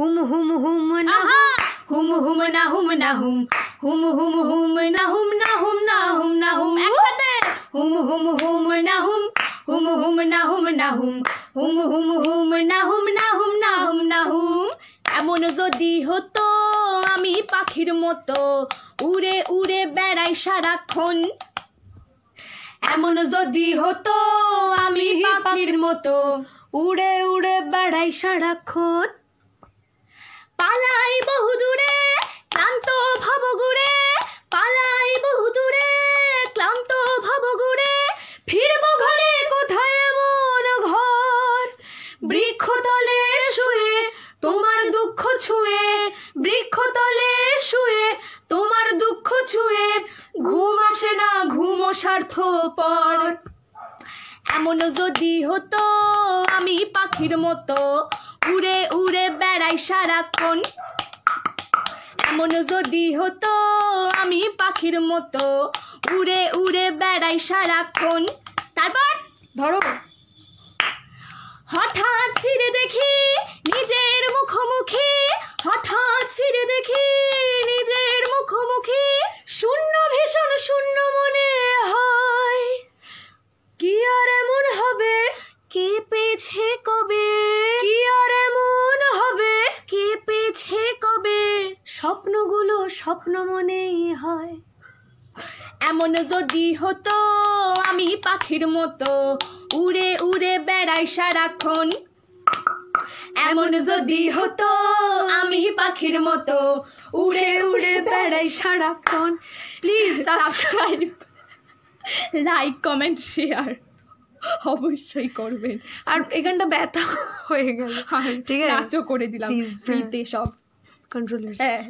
হুম হুম হুম না হুম হুম না হুম না হুম হুম হুম হুম না হুম না হুম না হুম না হুম একসাথে হুম হুম হুম না হুম হুম হুম না হুম না হুম হুম হুম হুম না হুম না হুম না হুম না হুম এমন যদি হতো আমি পাখির মতো উড়ে উড়ে বেড়াই সারাক্ষণ এমন যদি হতো আমি পাখির মতো উড়ে উড়ে বেড়াই সারাক্ষণ বৃক্ষতলে শুয়ে তোমার দুঃখ ছুঁয়ে বৃক্ষতলে শুয়ে তোমার দুঃখ ছুঁয়ে ঘুম আসে না ঘুম পর এমন যদি হতো আমি পাখির মতো উড়ে উড়ে বেড়াই সারাক্ষণ এমন যদি হতো আমি পাখির মতো উড়ে উড়ে বেড়াই সারাক্ষণ তারপর ধরো ছেড়ে দেখি নিজের মুখোমুখি শূন্য ভীষণ শূন্য মনে হয় কি আর এমন হবে কে পেছে কবে কি আর এমন হবে কে পেছে কবে স্বপ্নগুলো স্বপ্ন মনেই হয় এমন যদি হতো আমি পাখির মতো উড়ে উড়ে বেড়াই সারাক্ষণ এমন যদি হতো আমি পাখির মতো উড়ে উড়ে বেড়াই সারাক্ষণ please subscribe like comment share অবশ্যই করবেন আর এখানটা ব্যথা হয়ে গেল ঠিক আছে করে দিলাম ফ্রিতে হ্যাঁ। সব কন্ট্রোল হ্যাঁ